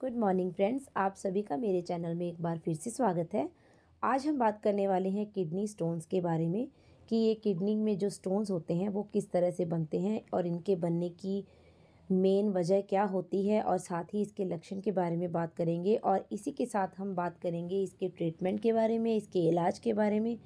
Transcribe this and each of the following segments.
good morning friends आप सभी का मेरे चैनल में एक बार फिर से स्वागत है आज हम बात करने वाले हैं किडनी स्टोन्स के बारे में कि ये किडनी में जो स्टोन्स होते हैं वो किस तरह से बनते हैं और इनके बनने की मेन वजह क्या होती है और साथ ही इसके लक्षण के बारे में बात करेंगे और इसी के साथ हम बात करेंगे इसके ट्रीटमेंट के बारे में इसके इलाज के बारे में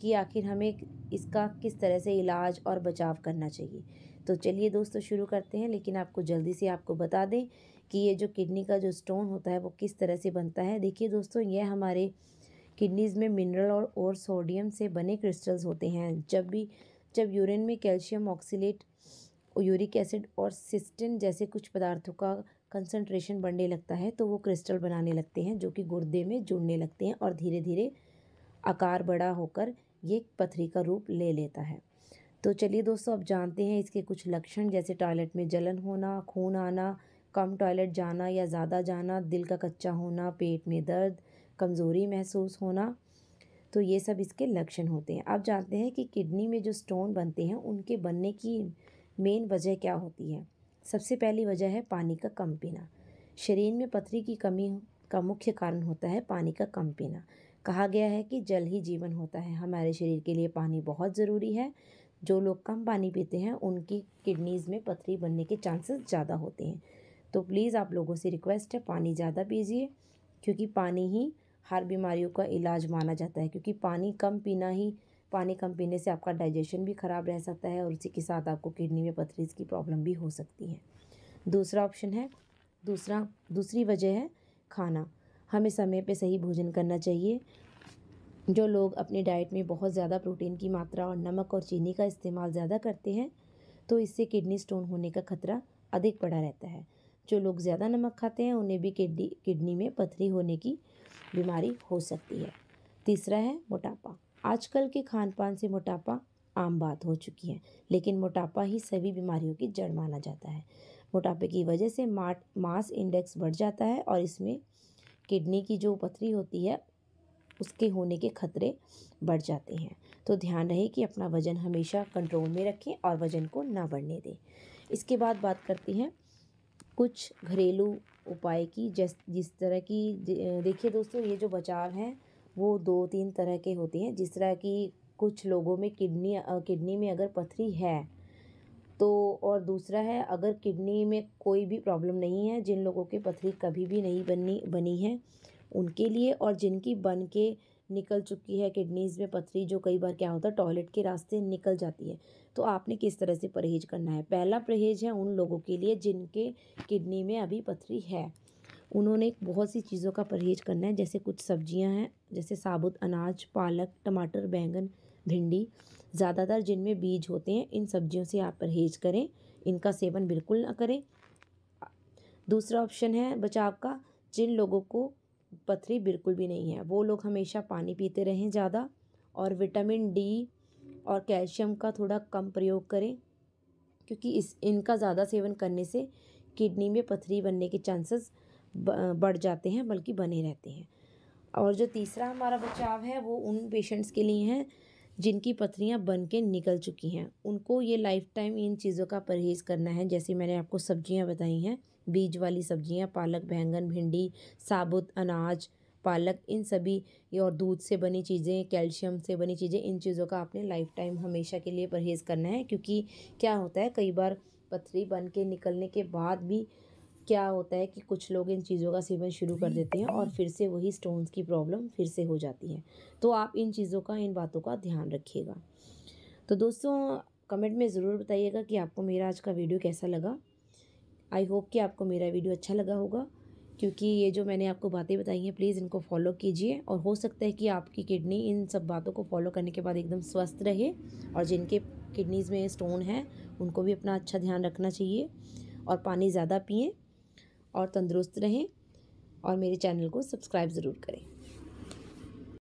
कि आखिर हमें इसका किस तरह से इलाज और बचाव करना चाहिए तो चलिए दोस्तों शुरू करते हैं लेकिन आपको जल्दी से आपको बता दें कि ये जो किडनी का जो स्टोन होता है वो किस तरह से बनता है देखिए दोस्तों ये हमारे किडनीज़ में मिनरल और, और सोडियम से बने क्रिस्टल्स होते हैं जब भी जब यूरिन में कैल्शियम ऑक्सीलेट यूरिक एसिड और सिस्टिन जैसे कुछ पदार्थों का कंसनट्रेशन बढ़ने लगता है तो वो क्रिस्टल बनाने लगते हैं जो कि गुर्दे में जुड़ने लगते हैं और धीरे धीरे आकार बड़ा होकर ये पथरी का रूप ले लेता है तो चलिए दोस्तों अब जानते हैं इसके कुछ लक्षण जैसे टॉयलेट में जलन होना खून आना कम टॉयलेट जाना या ज़्यादा जाना दिल का कच्चा होना पेट में दर्द कमज़ोरी महसूस होना तो ये सब इसके लक्षण होते हैं आप जानते हैं कि किडनी में जो स्टोन बनते हैं उनके बनने की मेन वजह क्या होती है सबसे पहली वजह है पानी का कम पीना शरीर में पथरी की कमी का मुख्य कारण होता है पानी का कम पीना कहा गया है कि जल ही जीवन होता है हमारे शरीर के लिए पानी बहुत ज़रूरी है जो लोग कम पानी पीते हैं उनकी किडनीज़ में पथरी बनने के चांसेस ज़्यादा होते हैं तो प्लीज़ आप लोगों से रिक्वेस्ट है पानी ज़्यादा पीजिए क्योंकि पानी ही हर बीमारियों का इलाज माना जाता है क्योंकि पानी कम पीना ही पानी कम पीने से आपका डाइजेशन भी ख़राब रह सकता है और उसी के साथ आपको किडनी में पथरीज की प्रॉब्लम भी हो सकती है दूसरा ऑप्शन है दूसरा दूसरी वजह है खाना हमें समय पे सही भोजन करना चाहिए जो लोग अपनी डाइट में बहुत ज़्यादा प्रोटीन की मात्रा और नमक और चीनी का इस्तेमाल ज़्यादा करते हैं तो इससे किडनी स्टोन होने का खतरा अधिक बढ़ा रहता है जो लोग ज़्यादा नमक खाते हैं उन्हें भी किडनी किडनी में पथरी होने की बीमारी हो सकती है तीसरा है मोटापा आजकल के खान पान से मोटापा आम बात हो चुकी है लेकिन मोटापा ही सभी बीमारियों की जड़ माना जाता है मोटापे की वजह से माट मास इंडेक्स बढ़ जाता है और इसमें किडनी की जो पथरी होती है उसके होने के खतरे बढ़ जाते हैं तो ध्यान रहे कि अपना वज़न हमेशा कंट्रोल में रखें और वज़न को ना बढ़ने दें इसके बाद बात करते हैं कुछ घरेलू उपाय की जैस जिस तरह की देखिए दोस्तों ये जो बचाव हैं वो दो तीन तरह के होते हैं जिस तरह की कुछ लोगों में किडनी किडनी में अगर पथरी है तो और दूसरा है अगर किडनी में कोई भी प्रॉब्लम नहीं है जिन लोगों की पथरी कभी भी नहीं बनी बनी है उनके लिए और जिनकी बन के निकल चुकी है किडनीज़ में पथरी जो कई बार क्या होता है टॉयलेट के रास्ते निकल जाती है तो आपने किस तरह से परहेज करना है पहला परहेज है उन लोगों के लिए जिनके किडनी में अभी पथरी है उन्होंने बहुत सी चीज़ों का परहेज करना है जैसे कुछ सब्जियां हैं जैसे साबुत अनाज पालक टमाटर बैंगन भिंडी ज़्यादातर जिनमें बीज होते हैं इन सब्जियों से आप परहेज करें इनका सेवन बिल्कुल ना करें दूसरा ऑप्शन है बचाव का जिन लोगों को पथरी बिल्कुल भी नहीं है वो लोग हमेशा पानी पीते रहें ज़्यादा और विटामिन डी और कैल्शियम का थोड़ा कम प्रयोग करें क्योंकि इस इनका ज़्यादा सेवन करने से किडनी में पथरी बनने के चांसेस बढ़ जाते हैं बल्कि बने रहते हैं और जो तीसरा हमारा बचाव है वो उन पेशेंट्स के लिए हैं जिनकी पथरियाँ बन के निकल चुकी हैं उनको ये लाइफ टाइम इन चीज़ों का परहेज़ करना है जैसे मैंने आपको सब्जियाँ बताई हैं बीज वाली सब्जियां पालक बैंगन भिंडी साबुत अनाज पालक इन सभी और दूध से बनी चीज़ें कैल्शियम से बनी चीज़ें इन चीज़ों का आपने लाइफ टाइम हमेशा के लिए परहेज़ करना है क्योंकि क्या होता है कई बार पथरी बन के निकलने के बाद भी क्या होता है कि कुछ लोग इन चीज़ों का सेवन शुरू कर देते हैं और फिर से वही स्टोन्स की प्रॉब्लम फिर से हो जाती है तो आप इन चीज़ों का इन बातों का ध्यान रखिएगा तो दोस्तों कमेंट में ज़रूर बताइएगा कि आपको मेरा आज का वीडियो कैसा लगा आई होप कि आपको मेरा वीडियो अच्छा लगा होगा क्योंकि ये जो मैंने आपको बातें बताई हैं प्लीज़ इनको फॉलो कीजिए और हो सकता है कि आपकी किडनी इन सब बातों को फॉलो करने के बाद एकदम स्वस्थ रहे और जिनके किडनीज़ में स्टोन है उनको भी अपना अच्छा ध्यान रखना चाहिए और पानी ज़्यादा पिएँ और तंदुरुस्त रहें और मेरे चैनल को सब्सक्राइब ज़रूर करें